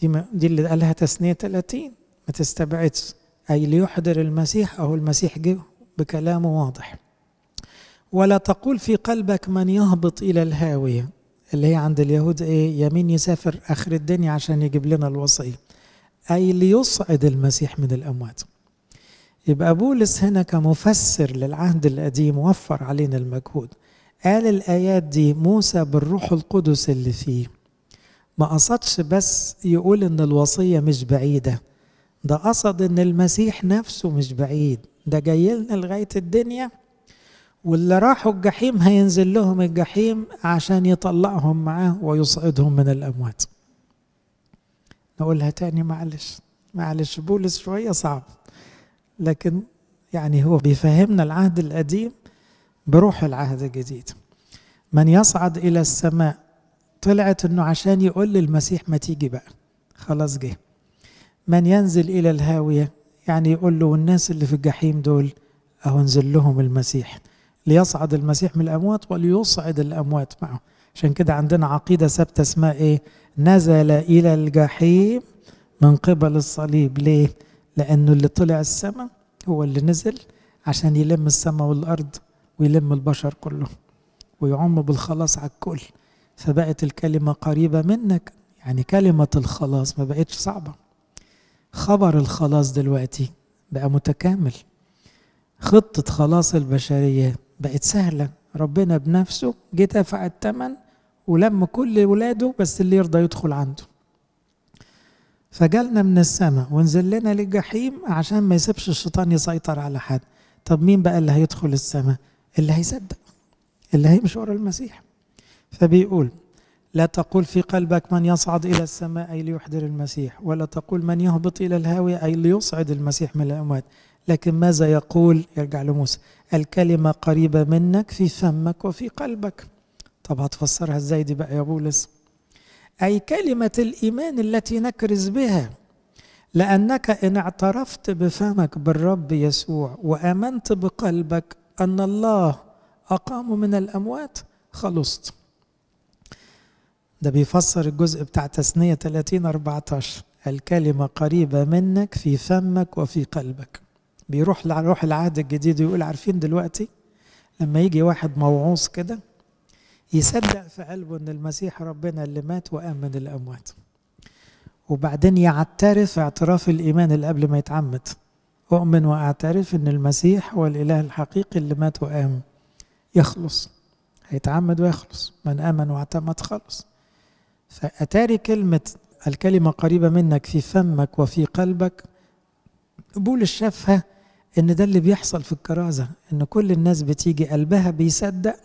دي, ما دي اللي قالها تسنية 30 ما تستبعدش أي ليحضر المسيح أو المسيح جه بكلامه واضح ولا تقول في قلبك من يهبط إلى الهاوية اللي هي عند اليهود إيه يمين يسافر آخر الدنيا عشان يجيب لنا الوصية أي ليصعد المسيح من الأموات يبقى بولس هنا كمفسر للعهد القديم وفر علينا المجهود قال الآيات دي موسى بالروح القدس اللي فيه ما قصدش بس يقول ان الوصيه مش بعيده ده قصد ان المسيح نفسه مش بعيد ده جاي لنا لغايه الدنيا واللي راحوا الجحيم هينزل لهم الجحيم عشان يطلعهم معاه ويصعدهم من الاموات نقولها تاني معلش معلش بولس شويه صعب لكن يعني هو بيفهمنا العهد القديم بروح العهد الجديد من يصعد الى السماء طلعت انه عشان يقول للمسيح ما تيجي بقى خلاص جه من ينزل الى الهاويه يعني يقول له والناس اللي في الجحيم دول اهو انزل لهم المسيح ليصعد المسيح من الاموات وليصعد الاموات معه عشان كده عندنا عقيده ثابته اسمها ايه نزل الى الجحيم من قبل الصليب ليه لانه اللي طلع السماء هو اللي نزل عشان يلم السماء والارض ويلم البشر كله ويعم بالخلاص على الكل فبقت الكلمة قريبة منك يعني كلمة الخلاص ما بقتش صعبة خبر الخلاص دلوقتي بقى متكامل خطة خلاص البشرية بقت سهلة ربنا بنفسه جه دفع الثمن ولم كل ولاده بس اللي يرضى يدخل عنده فجالنا من السماء ونزل لنا للجحيم عشان ما يسيبش الشيطان يسيطر على حد طب مين بقى اللي هيدخل السماء اللي هيصدق اللي هيمشي ورا المسيح فبيقول لا تقول في قلبك من يصعد إلى السماء أي ليحضر المسيح ولا تقول من يهبط إلى الهاوية أي ليصعد المسيح من الأموات لكن ماذا يقول يرجع لموسى الكلمة قريبة منك في فمك وفي قلبك طب هتفسرها ازاي دي بقى يا بولس أي كلمة الإيمان التي نكرز بها لأنك إن اعترفت بفمك بالرب يسوع وآمنت بقلبك أن الله أقام من الأموات خلصت ده بيفسر الجزء بتاع تسنية 30 14 الكلمة قريبة منك في فمك وفي قلبك بيروح لروح العهد الجديد ويقول عارفين دلوقتي لما يجي واحد موعوظ كده يصدق في قلبه ان المسيح ربنا اللي مات وامن الاموات وبعدين يعترف اعتراف الايمان اللي قبل ما يتعمد اؤمن واعترف ان المسيح هو الاله الحقيقي اللي مات وامن يخلص هيتعمد ويخلص من امن واعتمد خلص فأتاري كلمة الكلمة قريبة منك في فمك وفي قلبك بول شافها إن ده اللي بيحصل في الكرازة إن كل الناس بتيجي قلبها بيصدق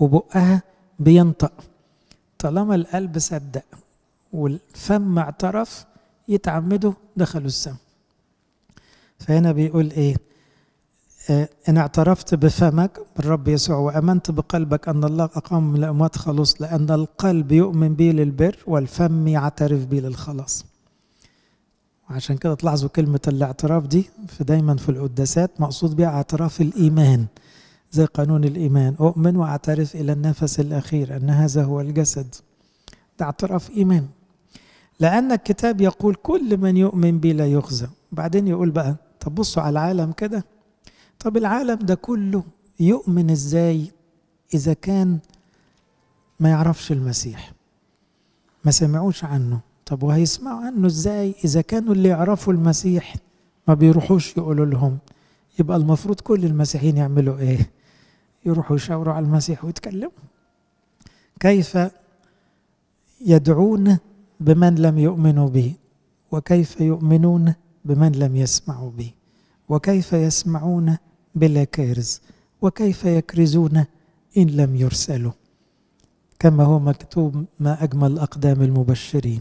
وبقها بينطق طالما القلب صدق والفم اعترف يتعمدوا دخلوا السم فهنا بيقول ايه آه، إن اعترفت بفمك بالرب يسوع وأمنت بقلبك أن الله أقام من الأموات خلص لأن القلب يؤمن به للبر والفم يعترف به للخلاص عشان كده تلاحظوا كلمة الاعتراف دي في دايما في القداسات مقصود بها اعتراف الإيمان زي قانون الإيمان أؤمن وأعترف إلى النفس الأخير أن هذا هو الجسد ده اعتراف إيمان لأن الكتاب يقول كل من يؤمن بي لا يخزى بعدين يقول بقى طب بصوا على العالم كده طب العالم ده كله يؤمن ازاي اذا كان ما يعرفش المسيح ما سمعوش عنه طب وهيسمعوا عنه ازاي اذا كانوا اللي يعرفوا المسيح ما بيروحوش يقولوا لهم يبقى المفروض كل المسيحيين يعملوا ايه يروحوا يشاوروا على المسيح ويتكلموا كيف يدعون بمن لم يؤمنوا به وكيف يؤمنون بمن لم يسمعوا به وكيف يسمعون بلا كارز وكيف يكرزون إن لم يرسلوا كما هو مكتوب ما أجمل أقدام المبشرين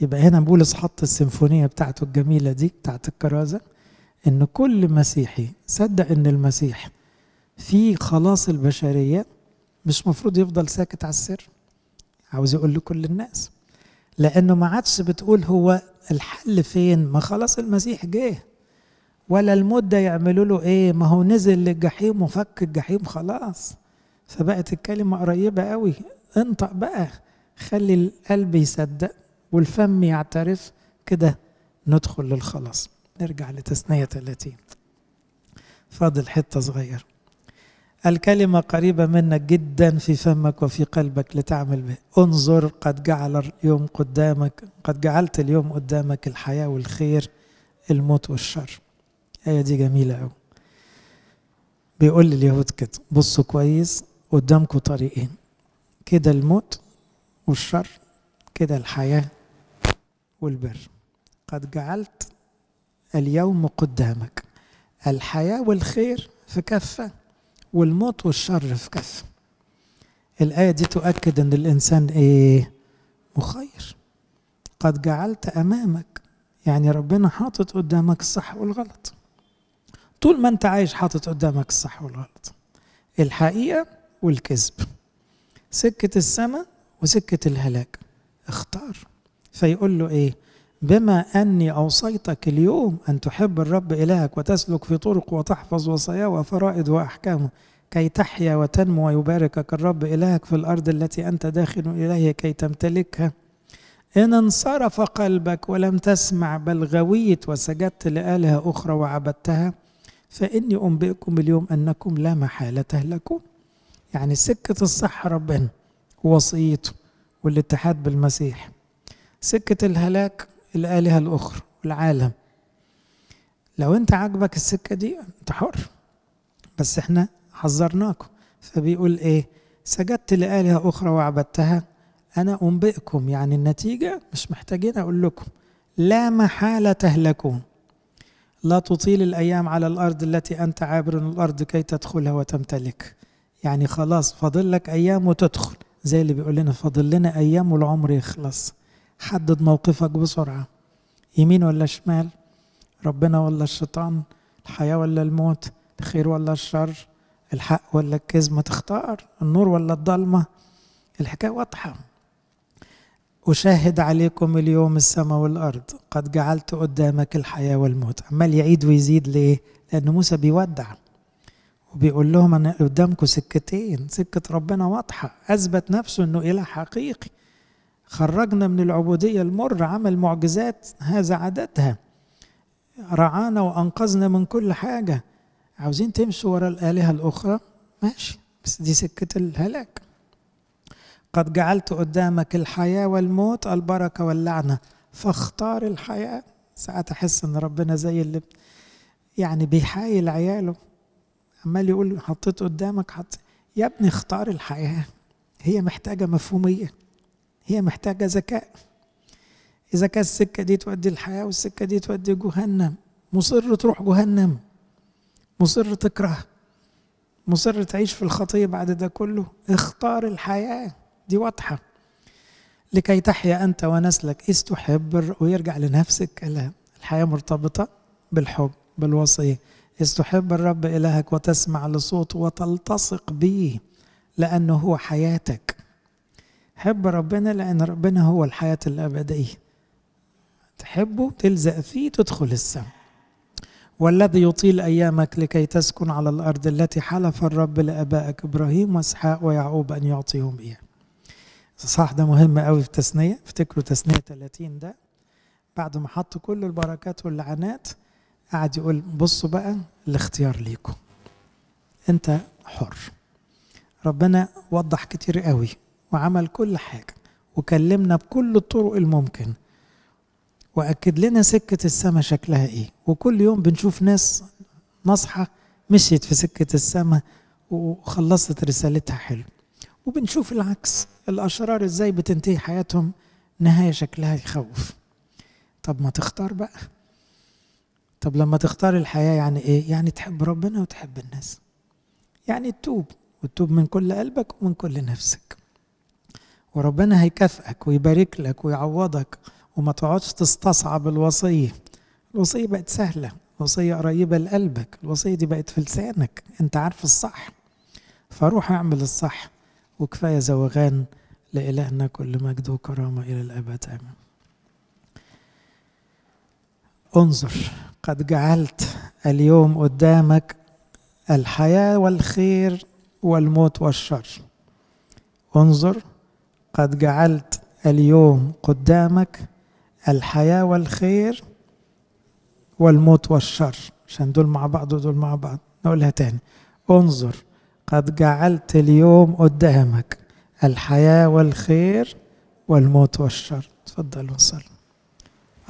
يبقى هنا بولس حط السيمفونية بتاعته الجميلة دي بتاعت الكرازة إن كل مسيحي صدق إن المسيح في خلاص البشرية مش مفروض يفضل ساكت على السر عاوز يقول لكل الناس لأنه ما عادش بتقول هو الحل فين ما خلاص المسيح جه ولا المدة يعملوا له ايه ما هو نزل للجحيم وفك الجحيم خلاص فبقت الكلمة قريبة قوي انطق بقى خلي القلب يصدق والفم يعترف كده ندخل للخلاص نرجع لتثنية 30 فاضل حتة صغيرة الكلمة قريبة منك جدا في فمك وفي قلبك لتعمل به انظر قد جعل اليوم قدامك قد جعلت اليوم قدامك الحياة والخير الموت والشر الآية دي جميلة أوي بيقول لليهود كده بصوا كويس قدامكم طريقين كده الموت والشر كده الحياة والبر قد جعلت اليوم قدامك الحياة والخير في كفة والموت والشر في كفة الآية دي تؤكد أن الإنسان إيه مخير قد جعلت أمامك يعني ربنا حاطط قدامك الصح والغلط طول ما انت عايش حاطط قدامك الصح والغلط الحقيقه والكذب سكه السماء وسكه الهلاك اختار فيقول له ايه بما اني اوصيتك اليوم ان تحب الرب الهك وتسلك في طرق وتحفظ وصاياه وفرائض واحكامه كي تحيا وتنمو ويباركك الرب الهك في الارض التي انت داخل اليها كي تمتلكها إن انصرف قلبك ولم تسمع بل غويت وسجدت لآلهة أخرى وعبدتها فإني أنبئكم اليوم أنكم لا محالة تهلكون يعني سكة الصح ربنا ووصيته والاتحاد بالمسيح سكة الهلاك الآلهة الأخرى والعالم لو أنت عاجبك السكة دي أنت حر بس إحنا حذرناكم فبيقول إيه سجدت لآلهة أخرى وعبدتها أنا أنبئكم يعني النتيجة مش محتاجين أقول لكم لا محالة تهلكون لا تطيل الأيام على الأرض التي أنت عابر الأرض كي تدخلها وتمتلك يعني خلاص فاضل لك أيام وتدخل زي اللي بيقول لنا فاضل لنا أيام والعمر يخلص حدد موقفك بسرعة يمين ولا شمال ربنا ولا الشيطان الحياة ولا الموت الخير ولا الشر الحق ولا الكذب ما تختار النور ولا الضلمة الحكاية واضحة أشاهد عليكم اليوم السماء والأرض قد جعلت قدامك الحياة والموت عمال يعيد ويزيد ليه؟ لأن موسى بيودع وبيقول لهم أنا قدامكم سكتين سكة ربنا واضحة أثبت نفسه أنه إله حقيقي خرجنا من العبودية المر عمل معجزات هذا عددها رعانا وأنقذنا من كل حاجة عاوزين تمشوا ورا الآلهة الأخرى ماشي بس دي سكة الهلاك قد جعلت قدامك الحياة والموت البركة واللعنة فاختار الحياة ساعات أحس إن ربنا زي اللي يعني بيحايل عياله عمال يقول حطيت قدامك حط يا ابني اختار الحياة هي محتاجة مفهومية هي محتاجة ذكاء إذا كان السكة دي تودي الحياة والسكة دي تودي جهنم مصر تروح جهنم مصر تكره مصر تعيش في الخطية بعد ده كله اختار الحياة دي واضحة لكي تحيا أنت ونسلك إذ تحب ويرجع لنفسك الحياة مرتبطة بالحب بالوصية إذ تحب الرب إلهك وتسمع لصوته وتلتصق به لأنه هو حياتك حب ربنا لأن ربنا هو الحياة الأبدية تحبه تلزق فيه تدخل السماء والذي يطيل أيامك لكي تسكن على الأرض التي حلف الرب لآبائك إبراهيم وإسحاق ويعقوب أن يعطيهم إياها الإصحاح ده مهم قوي في تثنية افتكروا تثنية 30 ده بعد ما حط كل البركات واللعنات قعد يقول بصوا بقى الاختيار ليكم انت حر ربنا وضح كتير قوي وعمل كل حاجة وكلمنا بكل الطرق الممكن وأكد لنا سكة السماء شكلها إيه وكل يوم بنشوف ناس نصحة مشيت في سكة السماء وخلصت رسالتها حلو وبنشوف العكس الأشرار إزاي بتنتهي حياتهم نهاية شكلها يخوف طب ما تختار بقى طب لما تختار الحياة يعني إيه؟ يعني تحب ربنا وتحب الناس يعني تتوب وتتوب من كل قلبك ومن كل نفسك وربنا هيكافئك ويبارك لك ويعوضك وما تقعدش تستصعب الوصية الوصية بقت سهلة الوصية قريبة لقلبك الوصية دي بقت في لسانك انت عارف الصح فروح اعمل الصح وكفاية زوغان لإلهنا كل مجد وكرامة إلى الأبد آمين انظر قد جعلت اليوم قدامك الحياة والخير والموت والشر انظر قد جعلت اليوم قدامك الحياة والخير والموت والشر عشان دول مع بعض ودول مع بعض نقولها تاني انظر قد جعلت اليوم قدامك الحياة والخير والموت والشر تفضل وصل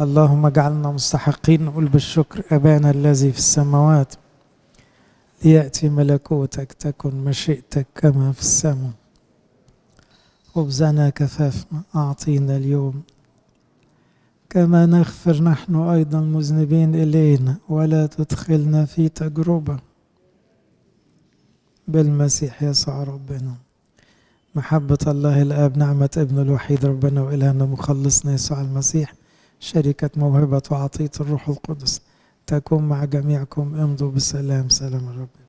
اللهم اجعلنا مستحقين نقول بالشكر أبانا الذي في السماوات ليأتي ملكوتك تكن مشيئتك كما في السماء خبزنا كفافنا أعطينا اليوم كما نغفر نحن أيضا مذنبين إلينا ولا تدخلنا في تجربة بالمسيح يسوع ربنا محبة الله الآب نعمة ابن الوحيد ربنا وإلهنا مخلصنا يسوع المسيح شركة موهبة وعطية الروح القدس تكون مع جميعكم امضوا بسلام سلام الرب